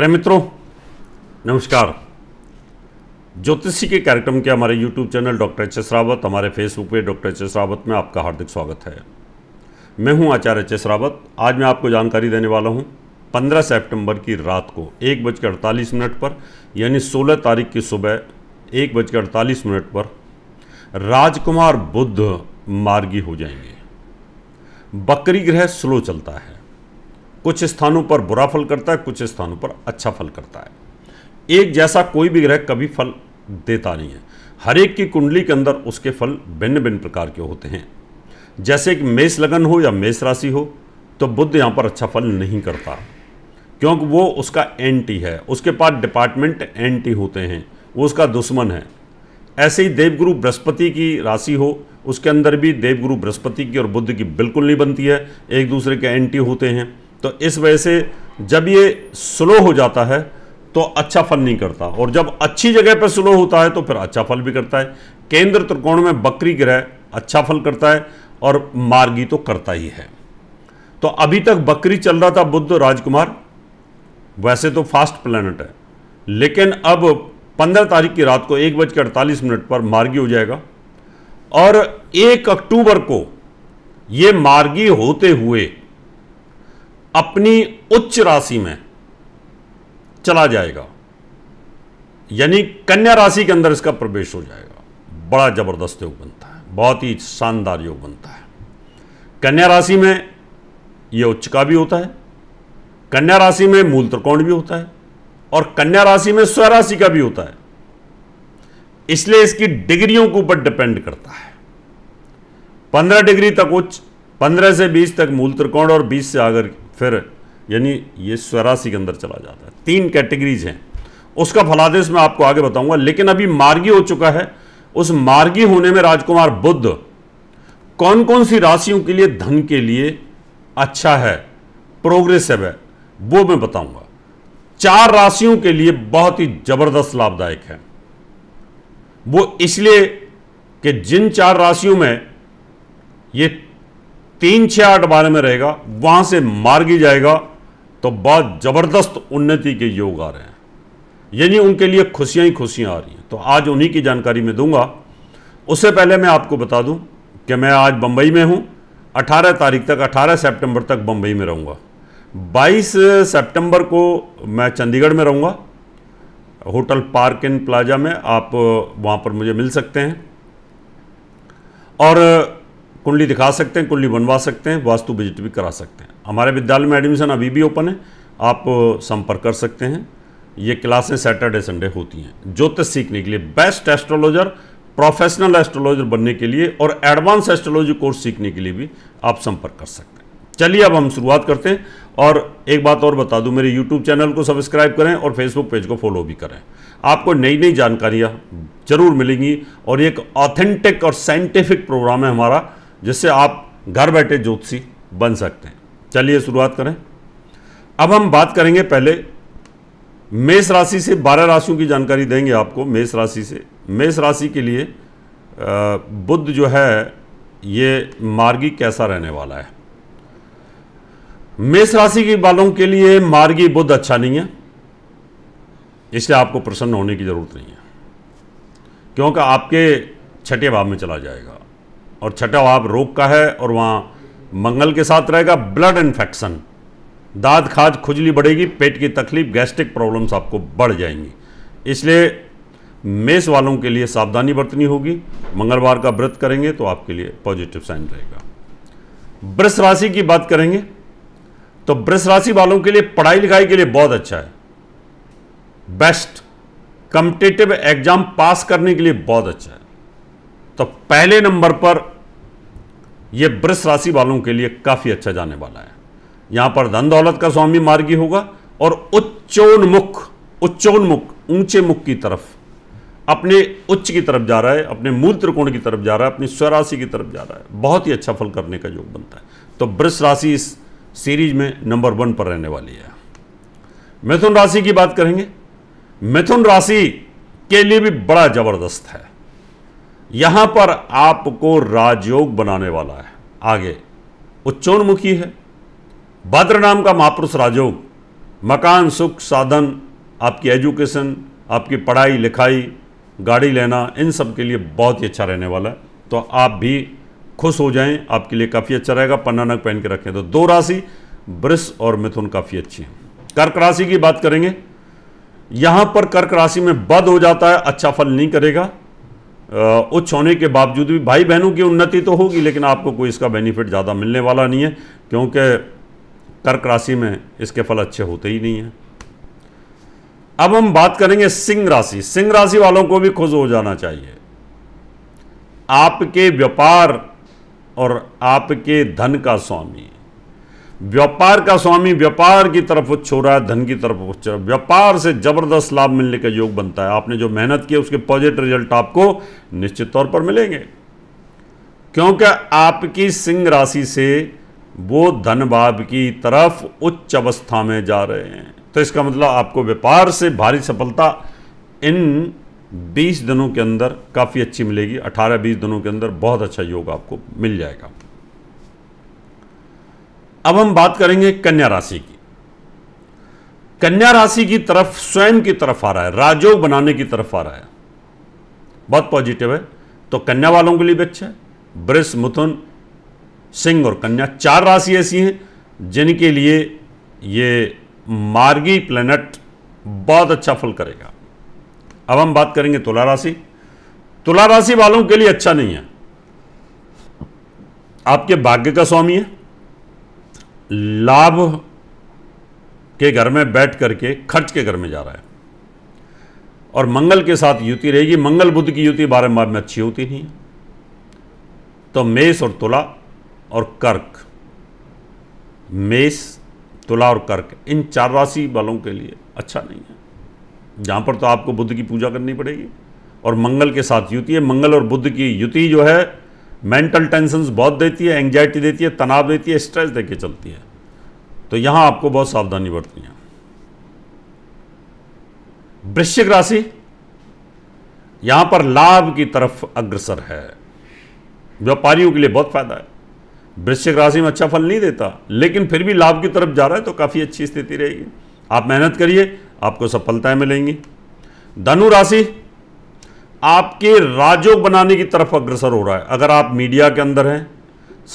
pray मित्रों नमस्कार ज्योतिषी के कार्यक्रम के हमारे YouTube channel doctor H S Rawat हमारे फेसबुक पे डॉक्टर एच एस रावत में आपका हार्दिक स्वागत है मैं हूं आचार्य एच एस रावत आज मैं आपको जानकारी देने वाला हूं 15 सितंबर की रात को एक बजकर अड़तालीस मिनट पर यानी 16 तारीख की सुबह एक बजकर अड़तालीस मिनट पर राजकुमार बुद्ध मार्गी हो जाएंगे बकरी ग्रह स्लो चलता है कुछ स्थानों पर बुरा फल करता है कुछ स्थानों पर अच्छा फल करता है एक जैसा कोई भी ग्रह कभी फल देता नहीं है हर एक की कुंडली के अंदर उसके फल भिन्न भिन्न प्रकार के होते हैं जैसे कि मेष लगन हो या मेष राशि हो तो बुद्ध यहाँ पर अच्छा फल नहीं करता क्योंकि वो उसका एंटी है उसके पास डिपार्टमेंट एंटी होते हैं वो उसका दुश्मन है ऐसे ही देवगुरु बृहस्पति की राशि हो उसके अंदर भी देवगुरु बृहस्पति की और बुद्ध की बिल्कुल नहीं बनती है एक दूसरे के एंटी होते हैं तो इस वजह से जब ये स्लो हो जाता है तो अच्छा फल नहीं करता और जब अच्छी जगह पर स्लो होता है तो फिर अच्छा फल भी करता है केंद्र त्रिकोण में बकरी ग्रह अच्छा फल करता है और मार्गी तो करता ही है तो अभी तक बकरी चल रहा था बुद्ध राजकुमार वैसे तो फास्ट प्लानट है लेकिन अब 15 तारीख की रात को एक बज के अड़तालीस मिनट पर मार्गी हो जाएगा और एक अक्टूबर को ये मार्गी होते हुए अपनी उच्च राशि में चला जाएगा यानी कन्या राशि के अंदर इसका प्रवेश हो जाएगा बड़ा जबरदस्त योग बनता है बहुत ही शानदार योग बनता है कन्या राशि में यह उच्च का भी होता है कन्या राशि में मूल त्रिकोण भी होता है और कन्या राशि में स्वराशि का भी होता है इसलिए इसकी डिग्रियों के ऊपर डिपेंड करता है पंद्रह डिग्री तक उच्च पंद्रह से बीस तक मूल त्रिकोण और बीस से आगे फिर यानी ये स्वराशि के अंदर चला जाता है तीन कैटेगरीज हैं उसका फलादेश मैं आपको आगे बताऊंगा लेकिन अभी मार्गी हो चुका है उस मार्गी होने में राजकुमार बुद्ध कौन कौन सी राशियों के लिए धन के लिए अच्छा है प्रोग्रेसिव है वो मैं बताऊंगा चार राशियों के लिए बहुत ही जबरदस्त लाभदायक है वो इसलिए कि जिन चार राशियों में ये तीन छः आठ बारह में रहेगा वहाँ से मार्गी जाएगा तो बहुत ज़बरदस्त उन्नति के योग आ रहे हैं यानी उनके लिए खुशियाँ ही खुशियाँ आ रही हैं तो आज उन्हीं की जानकारी मैं दूंगा उससे पहले मैं आपको बता दूं कि मैं आज बम्बई में हूं 18 तारीख तक 18 सितंबर तक बम्बई में रहूंगा 22 सितंबर को मैं चंडीगढ़ में रहूंगा होटल पार्क इन प्लाजा में आप वहां पर मुझे मिल सकते हैं और कुंडली दिखा सकते हैं कुंडली बनवा सकते हैं वास्तु विजिट भी करा सकते हैं हमारे विद्यालय में एडमिशन अभी भी ओपन है आप संपर्क कर सकते हैं ये क्लासें सैटरडे संडे होती हैं ज्योतिष सीखने के लिए बेस्ट एस्ट्रोलॉजर प्रोफेशनल एस्ट्रोलॉजर बनने के लिए और एडवांस एस्ट्रोलॉजी कोर्स सीखने के लिए भी आप संपर्क कर सकते हैं चलिए अब हम शुरुआत करते हैं और एक बात और बता दूं मेरे यूट्यूब चैनल को सब्सक्राइब करें और फेसबुक पेज को फॉलो भी करें आपको नई नई जानकारियाँ जरूर मिलेंगी और एक ऑथेंटिक और साइंटिफिक प्रोग्राम है हमारा जिससे आप घर बैठे ज्योतिषी बन सकते हैं चलिए शुरुआत करें अब हम बात करेंगे पहले मेष राशि से बारह राशियों की जानकारी देंगे आपको मेष राशि से मेष राशि के लिए बुद्ध जो है ये मार्गी कैसा रहने वाला है मेष राशि के वालों के लिए मार्गी बुद्ध अच्छा नहीं है इसलिए आपको प्रसन्न होने की ज़रूरत नहीं है क्योंकि आपके छठे भाव में चला जाएगा और छठा भाव रोग का है और वहाँ मंगल के साथ रहेगा ब्लड इन्फेक्शन दाद खाज खुजली बढ़ेगी पेट की तकलीफ गैस्ट्रिक प्रॉब्लम्स आपको बढ़ जाएंगी इसलिए मेष वालों के लिए सावधानी बरतनी होगी मंगलवार का व्रत करेंगे तो आपके लिए पॉजिटिव साइन रहेगा वृष राशि की बात करेंगे तो वृष राशि वालों के लिए पढ़ाई लिखाई के लिए बहुत अच्छा है बेस्ट कंपिटेटिव एग्जाम पास करने के लिए बहुत अच्छा है तो पहले नंबर पर ये वृष राशि वालों के लिए काफ़ी अच्छा जाने वाला है यहां पर धन दौलत का स्वामी मार्गी होगा और उच्चोन्मुख उच्चोन्मुख ऊंचे मुख की तरफ अपने उच्च की तरफ जा रहा है अपने मूल त्रिकोण की तरफ जा रहा है अपनी स्वराशि की तरफ जा रहा है बहुत ही अच्छा फल करने का योग बनता है तो वृष राशि इस सीरीज में नंबर वन पर रहने वाली है मिथुन राशि की बात करेंगे मिथुन राशि के लिए भी बड़ा जबरदस्त है यहां पर आपको राजयोग बनाने वाला है आगे उच्चोन्मुखी है भद्र नाम का महापुरुष राजयोग मकान सुख साधन आपकी एजुकेशन आपकी पढ़ाई लिखाई गाड़ी लेना इन सब के लिए बहुत ही अच्छा रहने वाला है तो आप भी खुश हो जाएं आपके लिए काफ़ी अच्छा रहेगा पन्ना नग पहन के रखें तो दो राशि वृष और मिथुन काफ़ी अच्छी हैं कर्क राशि की बात करेंगे यहाँ पर कर्क राशि में बद हो जाता है अच्छा फल नहीं करेगा उच्च होने के बावजूद भी भाई बहनों की उन्नति तो होगी लेकिन आपको कोई इसका बेनिफिट ज़्यादा मिलने वाला नहीं है क्योंकि कर्क राशि में इसके फल अच्छे होते ही नहीं हैं अब हम बात करेंगे सिंह राशि सिंह राशि वालों को भी खुश हो जाना चाहिए आपके व्यापार और आपके धन का स्वामी व्यापार का स्वामी व्यापार की तरफ उच्च हो रहा है धन की तरफ उच्च हो व्यापार से जबरदस्त लाभ मिलने का योग बनता है आपने जो मेहनत की उसके पॉजिटिव रिजल्ट आपको निश्चित तौर पर मिलेंगे क्योंकि आपकी सिंह राशि से वो धन भाव की तरफ उच्च अवस्था में जा रहे हैं तो इसका मतलब आपको व्यापार से भारी सफलता इन 20 दिनों के अंदर काफ़ी अच्छी मिलेगी 18-20 दिनों के अंदर बहुत अच्छा योग आपको मिल जाएगा अब हम बात करेंगे कन्या राशि की कन्या राशि की तरफ स्वयं की तरफ आ रहा है राजयोग बनाने की तरफ आ रहा है बहुत पॉजिटिव है तो कन्या वालों के लिए भी अच्छा है ब्रश मुथुन सिंह और कन्या चार राशि ऐसी हैं जिनके लिए ये मार्गी प्लेनेट बहुत अच्छा फल करेगा अब हम बात करेंगे तुला राशि तुला राशि वालों के लिए अच्छा नहीं है आपके भाग्य का स्वामी है लाभ के घर में बैठ करके खर्च के घर में जा रहा है और मंगल के साथ युति रहेगी मंगल बुद्ध की युति बारे में अच्छी होती नहीं है तो मेष और तुला और कर्क मेष तुला और कर्क इन चार राशि वालों के लिए अच्छा नहीं है जहां पर तो आपको बुद्ध की पूजा करनी पड़ेगी और मंगल के साथ युति है मंगल और बुद्ध की युति जो है मेंटल टेंशन बहुत देती है एंगजाइटी देती है तनाव देती है स्ट्रेस देके चलती है तो यहां आपको बहुत सावधानी बरतनी है वृश्चिक राशि यहां पर लाभ की तरफ अग्रसर है व्यापारियों के लिए बहुत फायदा है वृश्चिक राशि में अच्छा फल नहीं देता लेकिन फिर भी लाभ की तरफ जा रहा है तो काफ़ी अच्छी स्थिति रहेगी आप मेहनत करिए आपको सफलताएं मिलेंगी धनु राशि आपके राजोग बनाने की तरफ अग्रसर हो रहा है अगर आप मीडिया के अंदर हैं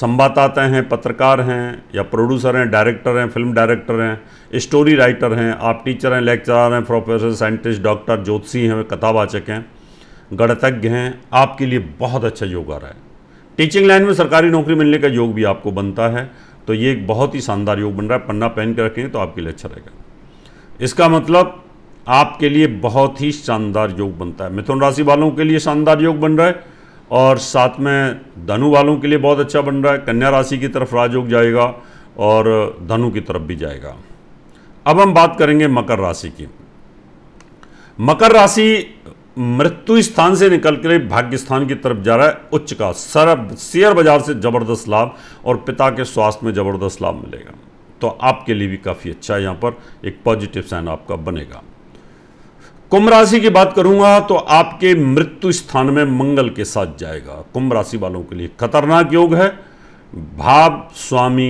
संवाददाता हैं पत्रकार हैं या प्रोड्यूसर हैं डायरेक्टर हैं फिल्म डायरेक्टर हैं स्टोरी राइटर हैं आप टीचर हैं लेक्चरर हैं प्रोफेसर साइंटिस्ट डॉक्टर ज्योतिषी हैं कथावाचक हैं गणतज्ञ हैं आपके लिए बहुत अच्छा योग आ रहा है टीचिंग लाइन में सरकारी नौकरी मिलने का योग भी आपको बनता है तो ये एक बहुत ही शानदार योग बन रहा है पन्ना पहन के रखेंगे तो आपके लिए अच्छा रहेगा इसका मतलब आपके लिए बहुत ही शानदार योग बनता है मिथुन राशि वालों के लिए शानदार योग बन रहा है और साथ में धनु वालों के लिए बहुत अच्छा बन रहा है कन्या राशि की तरफ राजयोग जाएगा और धनु की तरफ भी जाएगा अब हम बात करेंगे मकर राशि की मकर राशि मृत्यु स्थान से निकल कर भाग्य स्थान की तरफ जा रहा है उच्च का सर शेयर बाजार से जबरदस्त लाभ और पिता के स्वास्थ्य में जबरदस्त लाभ मिलेगा तो आपके लिए भी काफ़ी अच्छा है यहाँ पर एक पॉजिटिव साइन आपका बनेगा कुंभ राशि की बात करूंगा तो आपके मृत्यु स्थान में मंगल के साथ जाएगा कुंभ राशि वालों के लिए खतरनाक योग है भाव स्वामी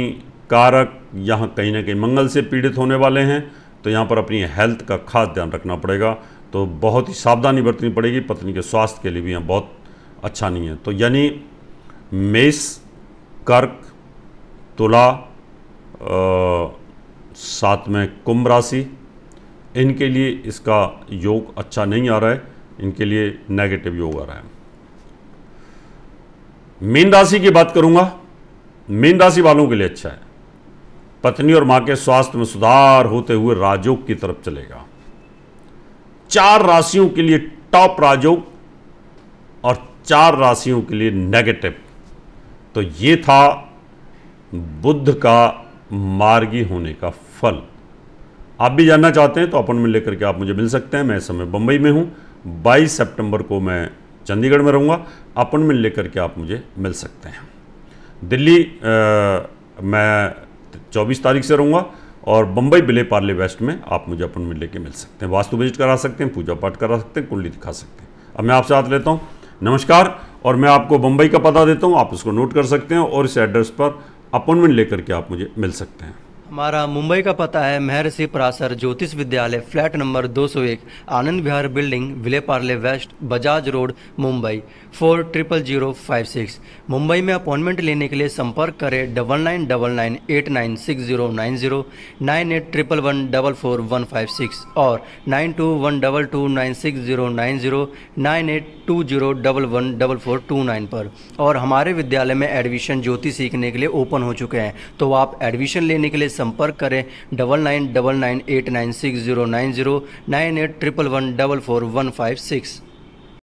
कारक यहाँ कहीं ना कहीं मंगल से पीड़ित होने वाले हैं तो यहाँ पर अपनी हेल्थ का खास ध्यान रखना पड़ेगा तो बहुत ही सावधानी बरतनी पड़ेगी पत्नी के स्वास्थ्य के लिए भी यहाँ बहुत अच्छा नहीं है तो यानी मेष कर्क तुला आ, साथ में कुंभ राशि इनके लिए इसका योग अच्छा नहीं आ रहा है इनके लिए नेगेटिव योग आ रहा है मीन राशि की बात करूंगा मीन राशि वालों के लिए अच्छा है पत्नी और मां के स्वास्थ्य में सुधार होते हुए राजयोग की तरफ चलेगा चार राशियों के लिए टॉप राजयोग और चार राशियों के लिए नेगेटिव तो ये था बुद्ध का मार्गी होने का फल आप भी जानना चाहते हैं तो अपॉइंटमेंट लेकर के आप मुझे मिल सकते हैं मैं इस समय बम्बई में हूँ बाईस सेप्टेम्बर को मैं चंडीगढ़ में रहूँगा अपॉइंटमेंट लेकर के आप मुझे मिल सकते हैं दिल्ली आ, मैं चौबीस तारीख से रहूँगा और बम्बई बिले पार्ले वेस्ट में आप मुझे अपॉइंटमेंट लेकर मिल सकते हैं वास्तु विजिट करा सकते हैं पूजा पाठ करा सकते हैं कुंडली दिखा सकते हैं अब मैं आपसे हाथ लेता हूँ नमस्कार और मैं आपको बम्बई का पता देता हूँ आप उसको नोट कर सकते हैं और इस एड्रेस पर अपॉइंटमेंट लेकर के आप मुझे मिल सकते हैं हमारा मुंबई का पता है महर्षि Parasar Jyotish Vidyalaya flat number 201 Anand Vihar building Vile Parle west Bajaj road Mumbai four triple zero five six Mumbai में अपॉइंटमेंट लेने के लिए संपर्क करें double nine double nine eight nine six zero nine zero nine eight triple one double four one five six और nine two one double two nine six zero nine zero nine eight two zero double one double four two nine पर और हमारे विद्यालय में admission ज्योति सीखने के लिए open हो चुके हैं तो आप एडमिशन लेने के लिए संपर्क करें double nine double nine eight nine six zero nine zero nine eight triple one double four one five six